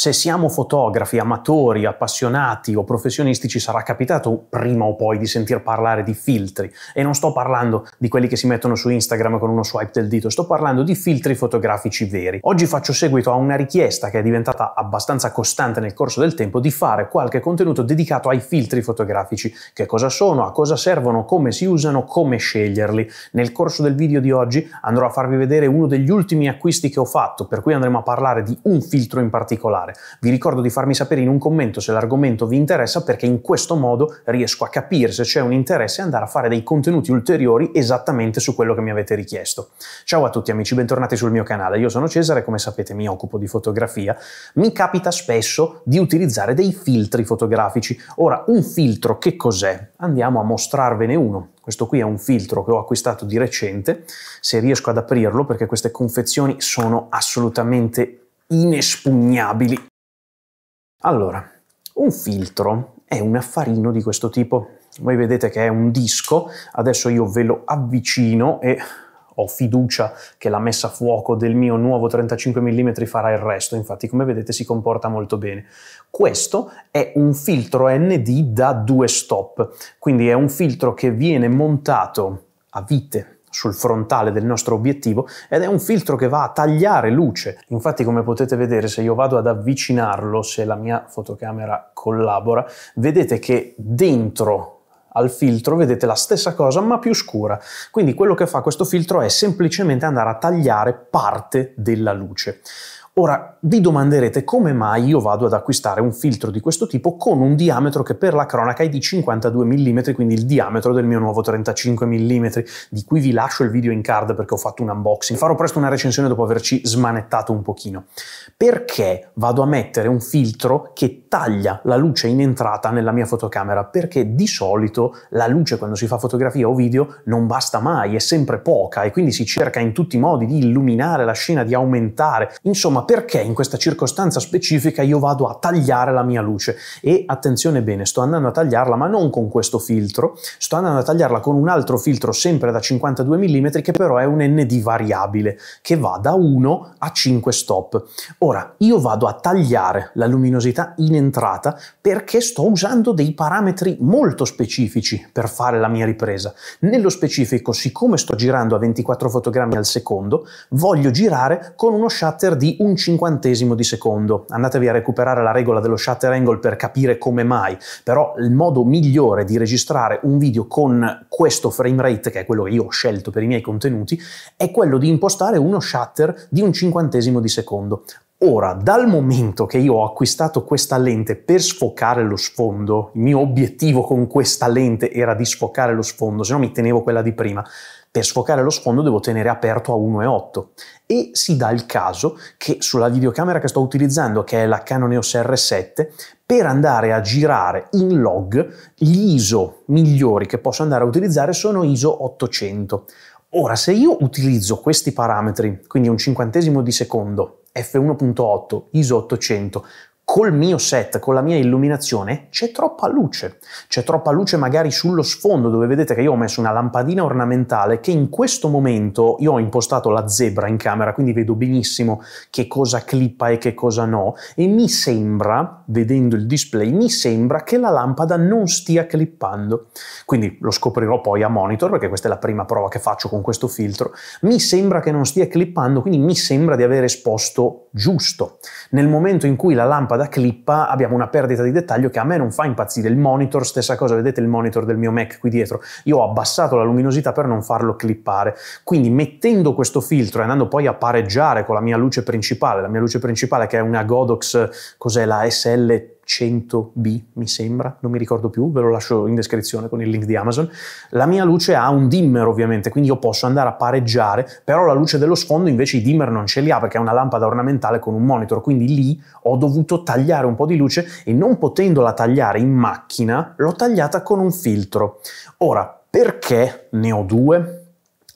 se siamo fotografi, amatori, appassionati o professionisti ci sarà capitato prima o poi di sentir parlare di filtri e non sto parlando di quelli che si mettono su Instagram con uno swipe del dito, sto parlando di filtri fotografici veri. Oggi faccio seguito a una richiesta che è diventata abbastanza costante nel corso del tempo di fare qualche contenuto dedicato ai filtri fotografici, che cosa sono, a cosa servono, come si usano, come sceglierli. Nel corso del video di oggi andrò a farvi vedere uno degli ultimi acquisti che ho fatto, per cui andremo a parlare di un filtro in particolare parlare. Vi ricordo di farmi sapere in un commento se l'argomento vi interessa perché in questo modo riesco a capire se c'è un interesse e andare a fare dei contenuti ulteriori esattamente su quello che mi avete richiesto. Ciao a tutti amici, bentornati sul mio canale. Io sono Cesare, come sapete mi occupo di fotografia. Mi capita spesso di utilizzare dei filtri fotografici. Ora, un filtro che cos'è? Andiamo a mostrarvene uno. Questo qui è un filtro che ho acquistato di recente, se riesco ad aprirlo perché queste confezioni sono assolutamente inespugnabili. Allora, un filtro è un affarino di questo tipo. Voi vedete che è un disco, adesso io ve lo avvicino e ho fiducia che la messa a fuoco del mio nuovo 35 mm farà il resto, infatti come vedete si comporta molto bene. Questo è un filtro ND da due stop, quindi è un filtro che viene montato a vite sul frontale del nostro obiettivo ed è un filtro che va a tagliare luce. Infatti come potete vedere se io vado ad avvicinarlo, se la mia fotocamera collabora, vedete che dentro al filtro vedete la stessa cosa ma più scura. Quindi quello che fa questo filtro è semplicemente andare a tagliare parte della luce. Ora, vi domanderete come mai io vado ad acquistare un filtro di questo tipo con un diametro che per la cronaca è di 52 mm, quindi il diametro del mio nuovo 35 mm, di cui vi lascio il video in card perché ho fatto un unboxing. Farò presto una recensione dopo averci smanettato un pochino. Perché vado a mettere un filtro che taglia la luce in entrata nella mia fotocamera? Perché di solito la luce quando si fa fotografia o video non basta mai, è sempre poca e quindi si cerca in tutti i modi di illuminare la scena, di aumentare. Insomma, perché in questa circostanza specifica io vado a tagliare la mia luce? E attenzione bene, sto andando a tagliarla ma non con questo filtro, sto andando a tagliarla con un altro filtro sempre da 52 mm che però è un ND variabile che va da 1 a 5 stop. Ora, io vado a tagliare la luminosità in entrata perché sto usando dei parametri molto specifici per fare la mia ripresa. Nello specifico, siccome sto girando a 24 fotogrammi al secondo, voglio girare con uno shutter di un cinquantesimo di secondo. Andatevi a recuperare la regola dello shutter angle per capire come mai, però il modo migliore di registrare un video con questo frame rate, che è quello che io ho scelto per i miei contenuti, è quello di impostare uno shutter di un cinquantesimo di secondo. Ora, dal momento che io ho acquistato questa lente per sfocare lo sfondo, il mio obiettivo con questa lente era di sfocare lo sfondo, se no mi tenevo quella di prima, per sfocare lo sfondo devo tenere aperto a 1,8 e si dà il caso che sulla videocamera che sto utilizzando, che è la Canon EOS R7, per andare a girare in log gli ISO migliori che posso andare a utilizzare sono ISO 800. Ora, se io utilizzo questi parametri, quindi un cinquantesimo di secondo, f1.8, ISO 800, col mio set, con la mia illuminazione, c'è troppa luce. C'è troppa luce magari sullo sfondo dove vedete che io ho messo una lampadina ornamentale che in questo momento io ho impostato la zebra in camera, quindi vedo benissimo che cosa clippa e che cosa no e mi sembra, vedendo il display, mi sembra che la lampada non stia clippando. Quindi lo scoprirò poi a monitor perché questa è la prima prova che faccio con questo filtro. Mi sembra che non stia clippando, quindi mi sembra di aver esposto giusto. Nel momento in cui la lampada da clippa abbiamo una perdita di dettaglio che a me non fa impazzire. Il monitor, stessa cosa, vedete il monitor del mio Mac qui dietro. Io ho abbassato la luminosità per non farlo clippare. Quindi mettendo questo filtro e andando poi a pareggiare con la mia luce principale, la mia luce principale che è una Godox, cos'è la SL 100B, mi sembra, non mi ricordo più, ve lo lascio in descrizione con il link di Amazon. La mia luce ha un dimmer ovviamente, quindi io posso andare a pareggiare, però la luce dello sfondo invece i dimmer non ce li ha perché è una lampada ornamentale con un monitor, quindi lì ho dovuto tagliare un po' di luce e non potendola tagliare in macchina, l'ho tagliata con un filtro. Ora, perché ne ho due?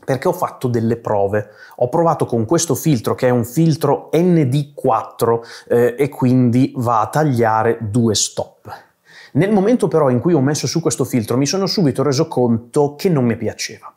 perché ho fatto delle prove. Ho provato con questo filtro che è un filtro ND4 eh, e quindi va a tagliare due stop. Nel momento però in cui ho messo su questo filtro mi sono subito reso conto che non mi piaceva.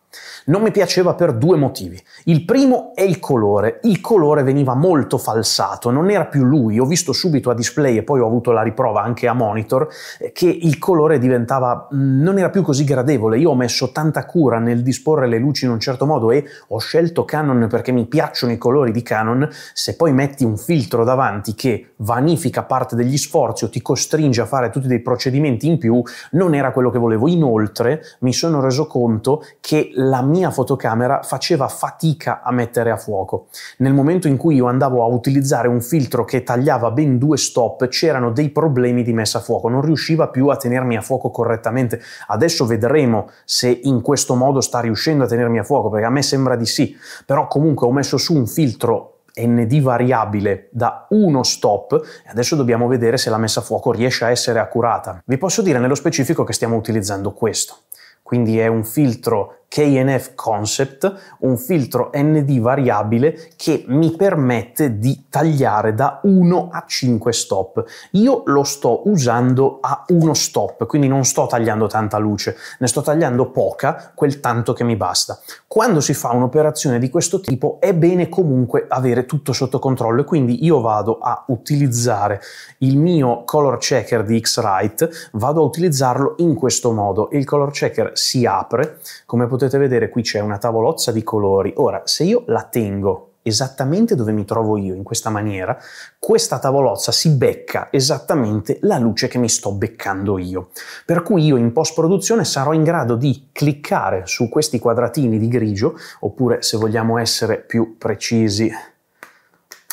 Non mi piaceva per due motivi. Il primo è il colore. Il colore veniva molto falsato, non era più lui. Ho visto subito a display e poi ho avuto la riprova anche a monitor eh, che il colore diventava mm, non era più così gradevole. Io ho messo tanta cura nel disporre le luci in un certo modo e ho scelto Canon perché mi piacciono i colori di Canon. Se poi metti un filtro davanti che vanifica parte degli sforzi o ti costringe a fare tutti dei procedimenti in più, non era quello che volevo. Inoltre mi sono reso conto che la mia fotocamera faceva fatica a mettere a fuoco. Nel momento in cui io andavo a utilizzare un filtro che tagliava ben due stop, c'erano dei problemi di messa a fuoco, non riusciva più a tenermi a fuoco correttamente. Adesso vedremo se in questo modo sta riuscendo a tenermi a fuoco, perché a me sembra di sì, però comunque ho messo su un filtro ND variabile da uno stop e adesso dobbiamo vedere se la messa a fuoco riesce a essere accurata. Vi posso dire nello specifico che stiamo utilizzando questo, quindi è un filtro KNF Concept, un filtro ND variabile che mi permette di tagliare da 1 a 5 stop. Io lo sto usando a 1 stop, quindi non sto tagliando tanta luce, ne sto tagliando poca, quel tanto che mi basta. Quando si fa un'operazione di questo tipo è bene comunque avere tutto sotto controllo e quindi io vado a utilizzare il mio color checker di X-Rite, vado a utilizzarlo in questo modo. Il color checker si apre, come potete potete vedere qui c'è una tavolozza di colori. Ora, se io la tengo esattamente dove mi trovo io in questa maniera, questa tavolozza si becca esattamente la luce che mi sto beccando io. Per cui io in post-produzione sarò in grado di cliccare su questi quadratini di grigio, oppure se vogliamo essere più precisi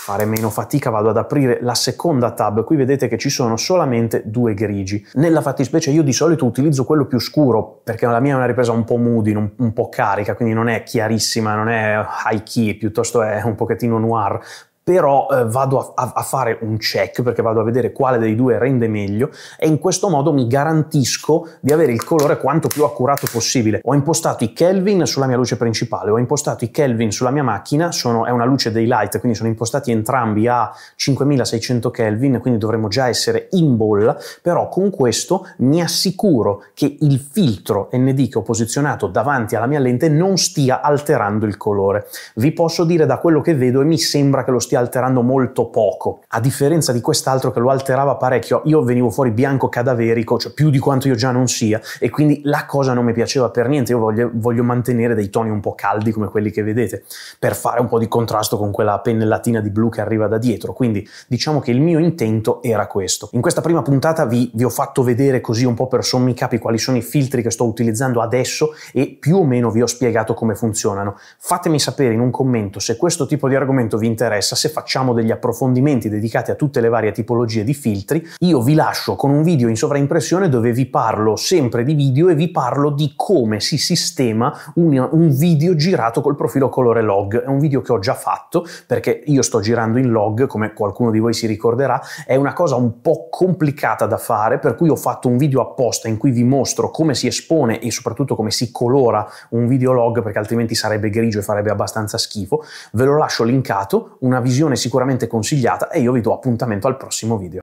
fare meno fatica vado ad aprire la seconda tab, qui vedete che ci sono solamente due grigi. Nella fattispecie io di solito utilizzo quello più scuro perché la mia è una ripresa un po' moody, un, un po' carica, quindi non è chiarissima, non è high key, piuttosto è un pochettino noir, però eh, vado a, a, fare un check perché vado a vedere quale dei due rende meglio e in questo modo mi garantisco di avere il colore quanto più accurato possibile. Ho impostato i Kelvin sulla mia luce principale, ho impostato i Kelvin sulla mia macchina, sono, è una luce daylight, quindi sono impostati entrambi a 5600 Kelvin, quindi dovremmo già essere in bolla, però con questo mi assicuro che il filtro ND che ho posizionato davanti alla mia lente non stia alterando il colore. Vi posso dire da quello che vedo e mi sembra che lo stia stia alterando molto poco, a differenza di quest'altro che lo alterava parecchio, io venivo fuori bianco cadaverico, cioè più di quanto io già non sia, e quindi la cosa non mi piaceva per niente, io voglio, voglio mantenere dei toni un po' caldi come quelli che vedete, per fare un po' di contrasto con quella pennellatina di blu che arriva da dietro, quindi diciamo che il mio intento era questo. In questa prima puntata vi, vi ho fatto vedere così un po' per sommi capi quali sono i filtri che sto utilizzando adesso e più o meno vi ho spiegato come funzionano. Fatemi sapere in un commento se questo tipo di argomento vi interessa, classe, facciamo degli approfondimenti dedicati a tutte le varie tipologie di filtri. Io vi lascio con un video in sovraimpressione dove vi parlo sempre di video e vi parlo di come si sistema un, un video girato col profilo colore log. È un video che ho già fatto perché io sto girando in log, come qualcuno di voi si ricorderà, è una cosa un po' complicata da fare, per cui ho fatto un video apposta in cui vi mostro come si espone e soprattutto come si colora un video log perché altrimenti sarebbe grigio e farebbe abbastanza schifo. Ve lo lascio linkato, una visione visione sicuramente consigliata e io vi do appuntamento al prossimo video.